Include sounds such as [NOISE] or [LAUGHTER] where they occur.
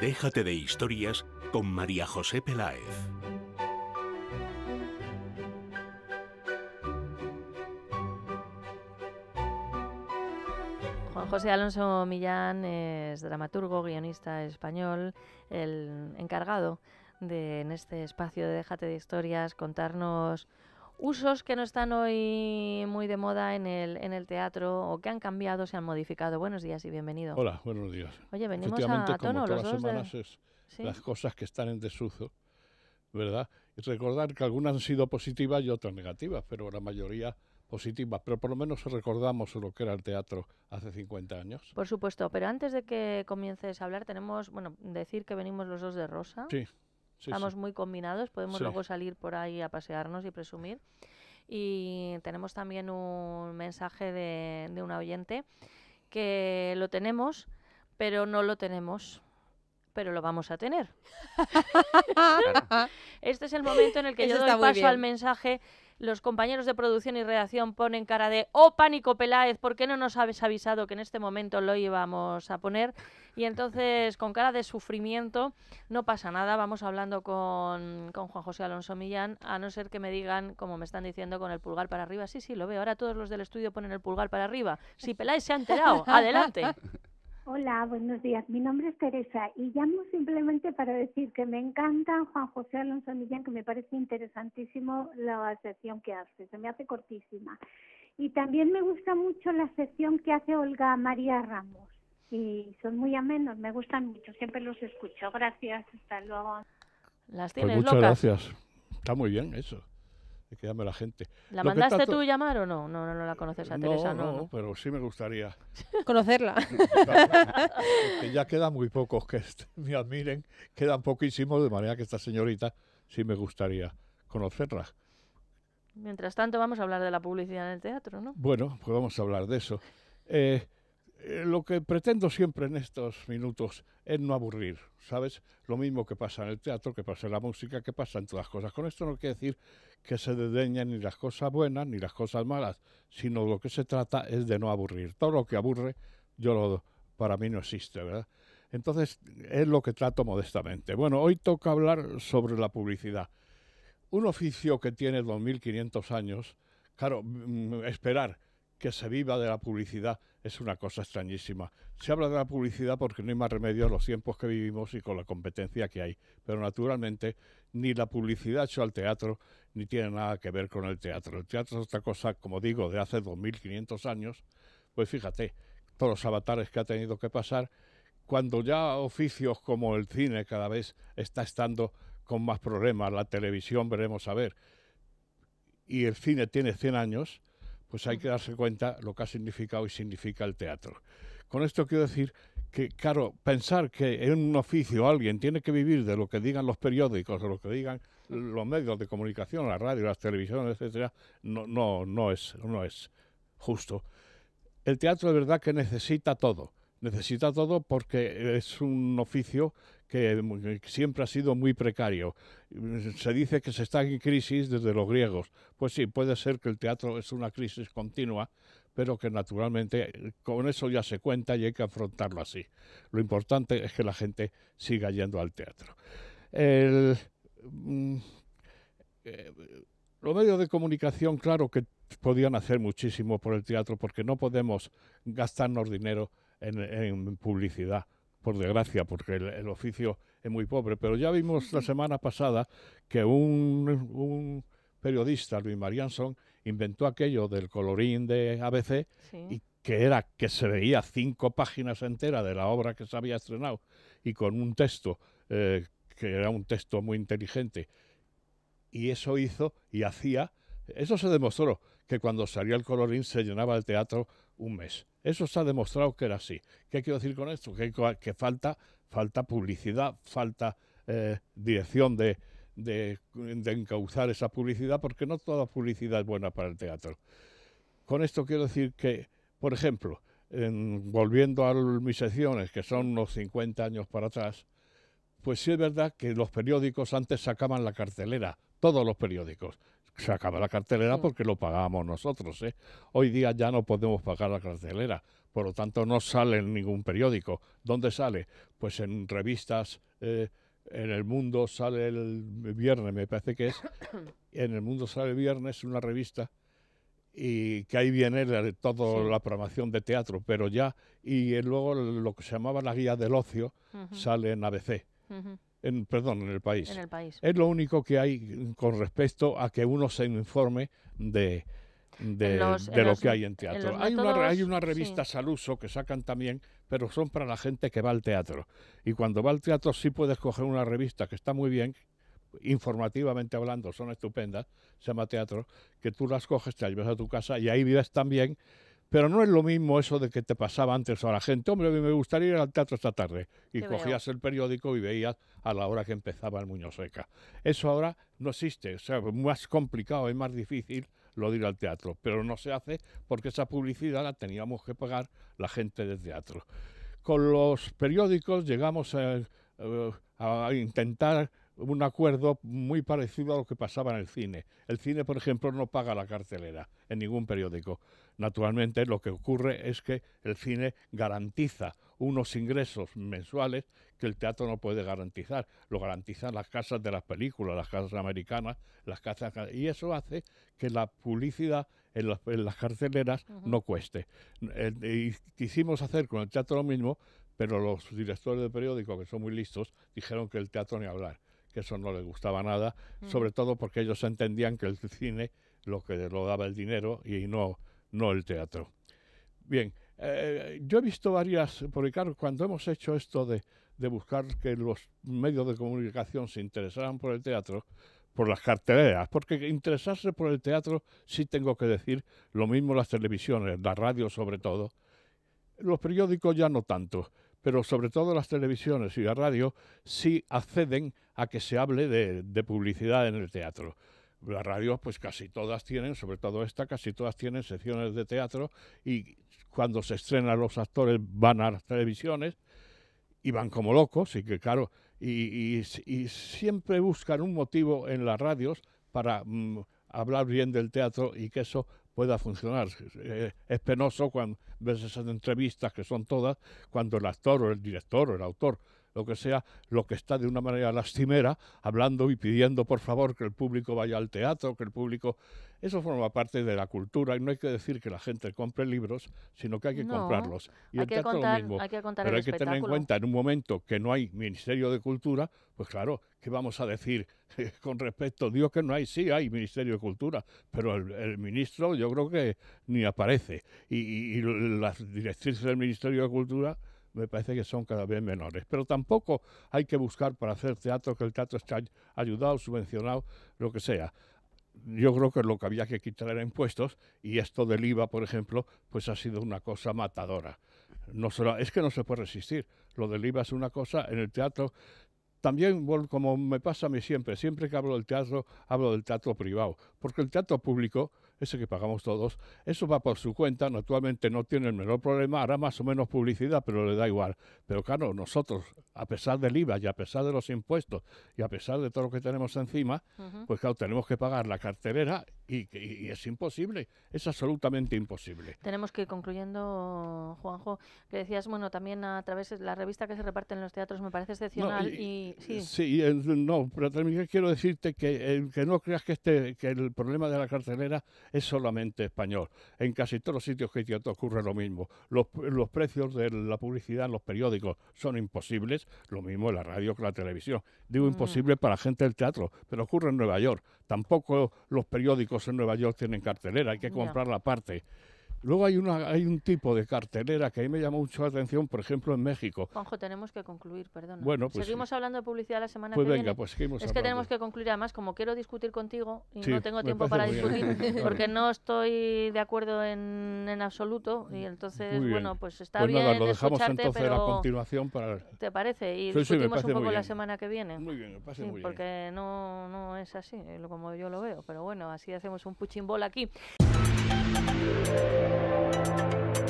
Déjate de historias con María José Peláez. Juan José Alonso Millán es dramaturgo, guionista español, el encargado de en este espacio de Déjate de historias contarnos usos que no están hoy muy de moda en el, en el teatro o que han cambiado, se han modificado. Buenos días y bienvenido. Hola, buenos días. Oye, venimos a, como todas los Semanas Las cosas que están en desuso, ¿verdad? Y recordar que algunas han sido positivas y otras negativas, pero la mayoría positivas, pero por lo menos recordamos lo que era el teatro hace 50 años. Por supuesto, pero antes de que comiences a hablar, tenemos, bueno, decir que venimos los dos de rosa. Sí estamos muy combinados, podemos luego salir por ahí a pasearnos y presumir. Y tenemos también un mensaje de, un oyente que lo tenemos, pero no lo tenemos pero lo vamos a tener. [LAUGHS] este es el momento en el que yo doy paso al mensaje los compañeros de producción y redacción ponen cara de ¡Oh, pánico Peláez! ¿Por qué no nos habéis avisado que en este momento lo íbamos a poner? Y entonces, con cara de sufrimiento, no pasa nada. Vamos hablando con, con Juan José Alonso Millán, a no ser que me digan, como me están diciendo, con el pulgar para arriba. Sí, sí, lo veo. Ahora todos los del estudio ponen el pulgar para arriba. Si Peláez se ha enterado, adelante. [LAUGHS] Hola, buenos días. Mi nombre es Teresa y llamo simplemente para decir que me encanta Juan José Alonso Millán, que me parece interesantísimo la sección que hace, se me hace cortísima. Y también me gusta mucho la sección que hace Olga María Ramos y son muy amenos, me gustan mucho, siempre los escucho. Gracias, hasta luego. Pues muchas gracias. Está muy bien eso que la gente. ¿La mandaste tú llamar o no? no? No, no, la conoces a Teresa, no, no, pero sí me gustaría. [LAUGHS] Conocerla. [LAUGHS] ya quedan muy pocos que [LAUGHS] me admiren, quedan poquísimos, de manera que esta señorita sí me gustaría conocerla. Mientras tanto, vamos a hablar de la publicidad en el teatro, ¿no? Bueno, pues vamos a hablar de eso. Eh, eh, lo que pretendo siempre en estos minutos es no aburrir, ¿sabes? Lo mismo que pasa en el teatro, que pasa en la música, que pasa en todas las cosas. Con esto no quiere decir que se desdeñen ni las cosas buenas ni las cosas malas, sino lo que se trata es de no aburrir. Todo lo que aburre, yo lo, para mí no existe, ¿verdad? Entonces es lo que trato modestamente. Bueno, hoy toca hablar sobre la publicidad. Un oficio que tiene 2.500 años, claro, mm, esperar que se viva de la publicidad es una cosa extrañísima. Se habla de la publicidad porque no hay más remedio en los tiempos que vivimos y con la competencia que hay. Pero naturalmente ni la publicidad hecho al teatro ni tiene nada que ver con el teatro. El teatro es otra cosa, como digo, de hace 2.500 años. Pues fíjate, todos los avatares que ha tenido que pasar, cuando ya oficios como el cine cada vez está estando con más problemas, la televisión veremos a ver, y el cine tiene 100 años, pues hay que darse cuenta lo que ha significado y significa el teatro. Con esto quiero decir que, claro, pensar que en un oficio alguien tiene que vivir de lo que digan los periódicos, de lo que digan los medios de comunicación, la radio, las televisiones, etcétera, no, no, no, es, no es justo. El teatro de verdad que necesita todo. Necesita todo porque es un oficio que siempre ha sido muy precario. Mm, se dice que se está en crisis desde los griegos. Pues sí, puede ser que el teatro es una crisis continua, pero que naturalmente eh, con eso ya se cuenta y hay que afrontarlo así. Lo importante es que la gente siga yendo al teatro. Mm, eh, los medios de comunicación, claro que podían hacer muchísimo por el teatro porque no podemos gastarnos dinero en publicidad por desgracia, porque el, oficio es muy pobre. Pero ya vimos la semana pasada que un, periodista, Luis Marianson, inventó aquello del colorín de ABC y que era que se veía cinco páginas enteras de la obra que se había estrenado y con un texto eh, que era un texto muy inteligente. Y eso hizo y hacía, eso se demostró, que cuando salía el colorín se llenaba el teatro un mes. Eso se ha demostrado que era así. ¿Qué quiero decir con esto? Que, falta, falta publicidad, falta eh, dirección de, de, encauzar esa publicidad, porque no toda publicidad es buena para el teatro. Con esto quiero decir que, por ejemplo, volviendo a mis secciones, que son unos 50 años para atrás, pues sí es verdad que los periódicos antes sacaban la cartelera, todos los periódicos se acaba la cartelera porque lo pagamos nosotros. ¿eh? Hoy día ya no podemos pagar la cartelera, por lo tanto no sale en ningún periódico. ¿Dónde sale? Pues en revistas. Eh, en el mundo sale el viernes, me parece que es. [COUGHS] en el mundo sale el viernes una revista y que ahí viene toda la programación de teatro, pero ya, y luego lo que se llamaba la guía del ocio sale en ABC en, perdón, en el país. En el país. Es lo único que hay con respecto a que uno se informe de, lo que hay en teatro. hay, unas una, hay una revista que sacan también, pero son para la gente que va al teatro. Y cuando va al teatro sí puedes coger una revista que está muy bien, informativamente hablando, son estupendas, se llama teatro, que tú las coges, te las llevas a tu casa y ahí vives también pero no es lo mismo eso de que te pasaba antes a la gente, hombre, me gustaría ir al teatro esta tarde. Y cogías el periódico y veías a la hora que empezaba el Muñoz Seca. Eso ahora no existe, o sea, es más complicado, es más difícil lo de ir al teatro, pero no se hace porque esa publicidad la teníamos que pagar la gente del teatro. Con los periódicos llegamos a eh, intentar un acuerdo muy parecido a lo que pasaba en el cine. El cine, por ejemplo, no paga la cartelera en ningún periódico. Naturalmente, lo que ocurre es que el cine garantiza unos ingresos mensuales que el teatro no puede garantizar. Lo garantizan las casas de las películas, las casas americanas, las casas... Y eso hace que la publicidad en, las, carteleras no cueste. Eh, quisimos hacer con el teatro lo mismo, pero los directores de periódico, que son muy listos, dijeron que el teatro ni hablar que eso no les gustaba nada, mm. sobre todo porque ellos entendían que el cine lo que lo daba el dinero y no, no el teatro. Bien, eh, yo he visto varias, porque claro, cuando hemos hecho esto de, de, buscar que los medios de comunicación se interesaran por el teatro, por las carteleras, porque interesarse por el teatro, sí tengo que decir, lo mismo las televisiones, la radio sobre todo, los periódicos ya no tanto pero sobre todo las televisiones y la radio sí acceden a que se hable de, publicidad en el teatro las radios, pues casi todas tienen, sobre todo esta, casi todas tienen secciones de teatro y cuando se estrenan los actores van a las televisiones y van como locos, y que claro, y, siempre buscan un motivo en las radios para mm, hablar bien del teatro y que eso pueda funcionar. Es eh, penoso cuando ves esas entrevistas que son todas, cuando el actor o el director o el autor lo que sea, lo que está de una manera lastimera, hablando y pidiendo por favor que el público vaya al teatro, que el público... Eso forma parte de la cultura y no hay que decir que la gente compre libros, sino que hay que comprarlos. Y hay el que teatro contar, lo mismo. Hay que Pero hay que tener en cuenta en un momento que no hay Ministerio de Cultura, pues claro, ¿qué vamos a decir [LAUGHS] con respecto? Dios que no hay, sí hay Ministerio de Cultura, pero el, ministro yo creo que ni aparece. y las directrices del Ministerio de Cultura me parece que son cada vez menores. Pero tampoco hay que buscar para hacer teatro que el teatro esté ayudado, subvencionado, lo que sea. Yo creo que lo que había que quitar era impuestos y esto del IVA, por ejemplo, pues ha sido una cosa matadora. No es que no se puede resistir. Lo del IVA es una cosa, en el teatro también, como me pasa a mí siempre, siempre que hablo del teatro, hablo del teatro privado, porque el teatro público ese que pagamos todos, eso va por su cuenta, naturalmente no tiene el menor problema, hará más o menos publicidad, pero le da igual. Pero claro, nosotros, a pesar del IVA y a pesar de los impuestos y a pesar de todo lo que tenemos encima, pues claro, tenemos que pagar la carterera y, es imposible, es absolutamente imposible. Tenemos que ir concluyendo, Juanjo, que decías, bueno, también a través de la revista que se reparte en los teatros me parece excepcional y, sí. no, pero también quiero decirte eh, que, no creas que, este, que el problema de la cartelera es solamente español. En casi todos los sitios que teatro ocurre lo mismo. Los, precios de la publicidad en los periódicos son imposibles, lo mismo en la radio que la televisión. Digo mm. imposible para la gente del teatro, pero ocurre en Nueva York. Tampoco los periódicos en Nueva York tienen cartelera, hay que comprar la parte. Luego hay, una, hay un tipo de cartelera que a mí me llamó mucho la atención, por ejemplo, en México. Juanjo, tenemos que concluir, perdón. Bueno, pues seguimos hablando de publicidad la semana pues que viene. Pues seguimos Es que tenemos que concluir, además, como quiero discutir contigo y no tengo tiempo para discutir, porque no estoy de acuerdo en, en absoluto, y entonces, bueno, pues está pues bien. Nada, lo dejamos entonces a continuación para. ¿Te parece? Y discutimos un poco la semana que viene. Muy bien, me parece muy porque bien. Porque no, no es así, como yo lo veo, pero bueno, así hacemos un puchimbol aquí. thank you